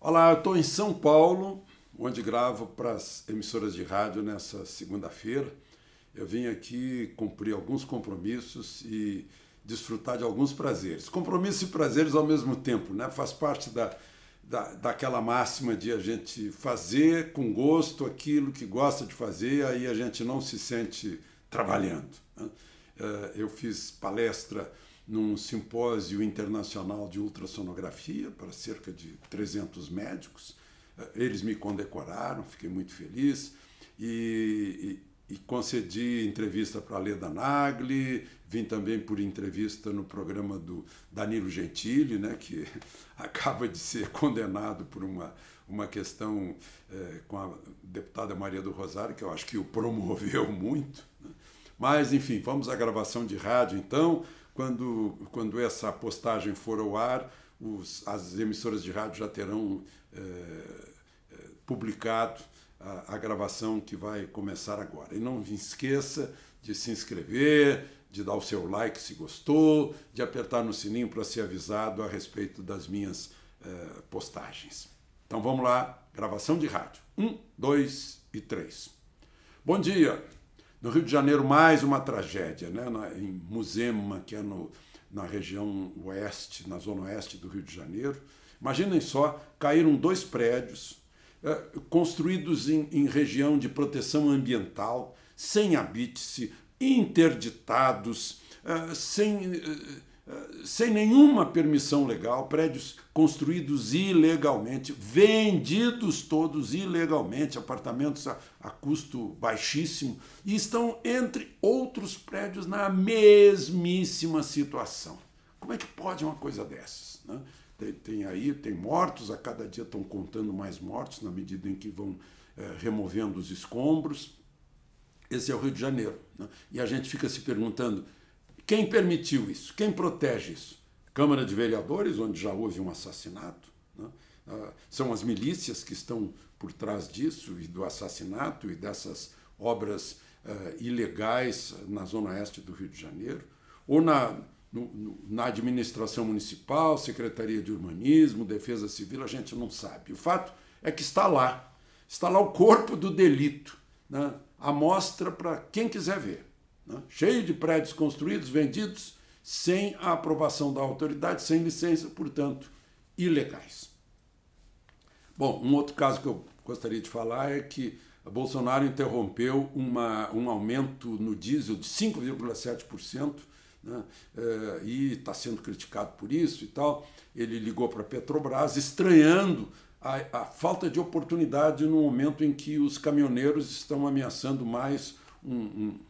Olá, eu estou em São Paulo, onde gravo para as emissoras de rádio nessa segunda-feira. Eu vim aqui cumprir alguns compromissos e desfrutar de alguns prazeres. Compromissos e prazeres ao mesmo tempo, né? Faz parte da, da, daquela máxima de a gente fazer com gosto aquilo que gosta de fazer, aí a gente não se sente trabalhando. Né? Eh, eu fiz palestra num simpósio internacional de ultrassonografia para cerca de 300 médicos. Eh, eles me condecoraram, fiquei muito feliz e, e, e concedi entrevista para a Leda Nagli, vim também por entrevista no programa do Danilo Gentili, né, que acaba de ser condenado por uma, uma questão eh, com a deputada Maria do Rosário, que eu acho que o promoveu muito. Né? Mas, enfim, vamos à gravação de rádio então quando, quando essa postagem for ao ar, os, as emissoras de rádio já terão eh, eh, publicado a, a, gravação que vai começar agora. E não esqueça de se inscrever, de dar o seu like se gostou, de apertar no sininho para ser avisado a respeito das minhas eh, postagens. Então vamos lá, gravação de rádio. Um, dois e três. Bom dia! No Rio de Janeiro, mais uma tragédia, né? Na, em Muzema, que é no, na região oeste, na zona oeste do Rio de Janeiro. Imaginem só, caíram dois prédios é, construídos em, em região de proteção ambiental, sem habite-se, interditados, eh, sem eh, sem nenhuma permissão legal, prédios construídos ilegalmente, vendidos todos ilegalmente, apartamentos a, a, custo baixíssimo, e estão, entre outros prédios, na mesmíssima situação. Como é que pode uma coisa dessas? Né? Tem, tem, aí, tem mortos, a cada dia estão contando mais mortos na medida em que vão é, removendo os escombros. Esse é o Rio de Janeiro. Né? E a gente fica se perguntando quem permitiu isso? Quem protege isso? Câmara de Vereadores, onde já houve um assassinato. Né? Ah, são as milícias que estão por trás disso e do assassinato e dessas obras uh, ilegais na zona oeste do Rio de Janeiro. Ou na, no, no, na administração municipal, Secretaria de Urbanismo, Defesa Civil, a gente não sabe. O fato é que está lá. Está lá o corpo do delito, né? a mostra para quem quiser ver né? cheio de prédios construídos, vendidos, sem a aprovação da autoridade, sem licença, portanto, ilegais. Bom, um outro caso que eu gostaria de falar é que Bolsonaro interrompeu uma, um aumento no diesel de 5,7%. Né? Eh, e está sendo criticado por isso e tal. Ele ligou para a Petrobras, estranhando a, a, falta de oportunidade no momento em que os caminhoneiros estão ameaçando mais um, um,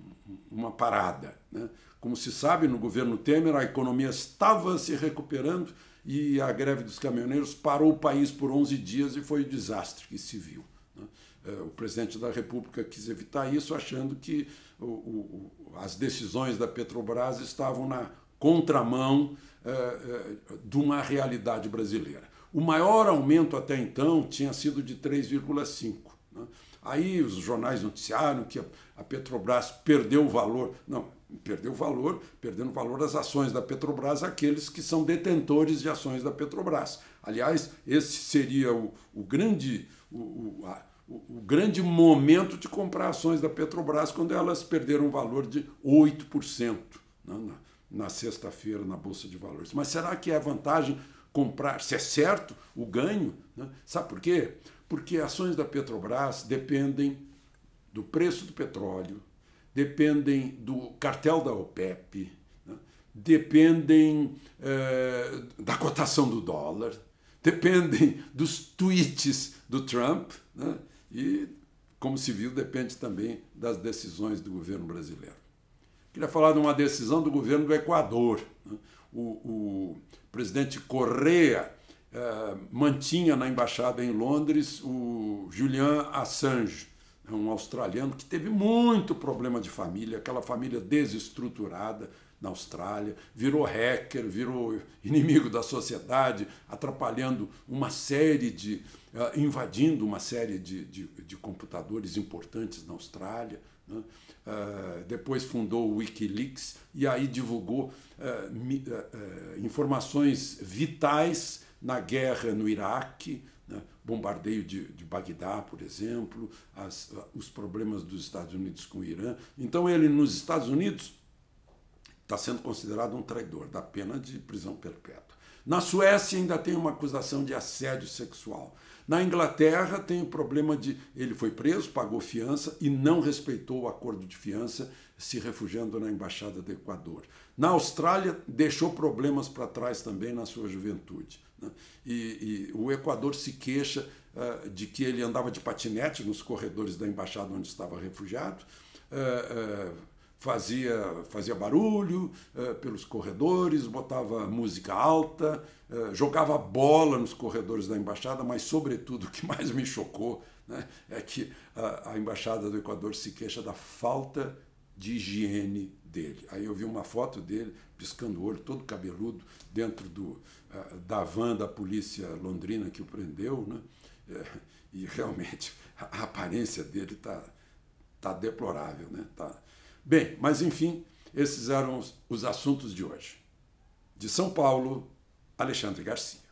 uma parada. Né? Como se sabe, no governo Temer a economia estava se recuperando e a greve dos caminhoneiros parou o país por 11 dias e foi o um desastre que se viu. Né? É, o presidente da República quis evitar isso, achando que o, o, as decisões da Petrobras estavam na contramão é, é, de uma realidade brasileira. O maior aumento até então tinha sido de 3,5 né? Aí os jornais noticiaram que a Petrobras perdeu o valor. Não, perdeu o valor, perdendo o valor das ações da Petrobras, aqueles que são detentores de ações da Petrobras. Aliás, esse seria o, o grande. O, o, a, o, grande momento de comprar ações da Petrobras quando elas perderam um valor de 8% na, né, na, na sexta-feira na Bolsa de Valores. Mas será que é vantagem comprar? Se é certo o ganho? Né? Sabe por quê? porque ações da Petrobras dependem do preço do petróleo, dependem do cartel da OPEP, né? dependem eh, da cotação do dólar, dependem dos tweets do Trump né? e, como se viu, depende também das decisões do governo brasileiro. Queria falar de uma decisão do governo do Equador. Né? O, o presidente Correa eh, mantinha na embaixada em Londres o Julian Assange, né, um australiano que teve muito problema de família, aquela família desestruturada na Austrália, virou hacker, virou inimigo da sociedade, atrapalhando uma série de. Uh, invadindo uma série de, de, de, computadores importantes na Austrália. Né? Uh, depois fundou o Wikileaks e aí divulgou uh, informações vitais na guerra no Iraque, né, bombardeio de, de Bagdá, por exemplo, as, os problemas dos Estados Unidos com o Irã. Então, ele nos Estados Unidos está sendo considerado um traidor, da pena de prisão perpétua. Na Suécia ainda tem uma acusação de assédio sexual. Na Inglaterra tem o problema de ele foi preso, pagou fiança e não respeitou o acordo de fiança, se refugiando na embaixada do Equador. Na Austrália deixou problemas para trás também na sua juventude. Né? E, e, o Equador se queixa uh, de que ele andava de patinete nos corredores da embaixada onde estava refugiado. Uh, uh, fazia, fazia barulho eh, pelos corredores, botava música alta, eh, jogava bola nos corredores da embaixada, mas, sobretudo, o que mais me chocou né, é que a, a embaixada do Equador se queixa da falta de higiene dele. Aí eu vi uma foto dele piscando o olho, todo cabeludo, dentro do, eh, da van da polícia londrina que o prendeu, né? e realmente a aparência dele está tá deplorável, né? Tá, Bem, mas enfim, esses eram os, os assuntos de hoje. De São Paulo, Alexandre Garcia.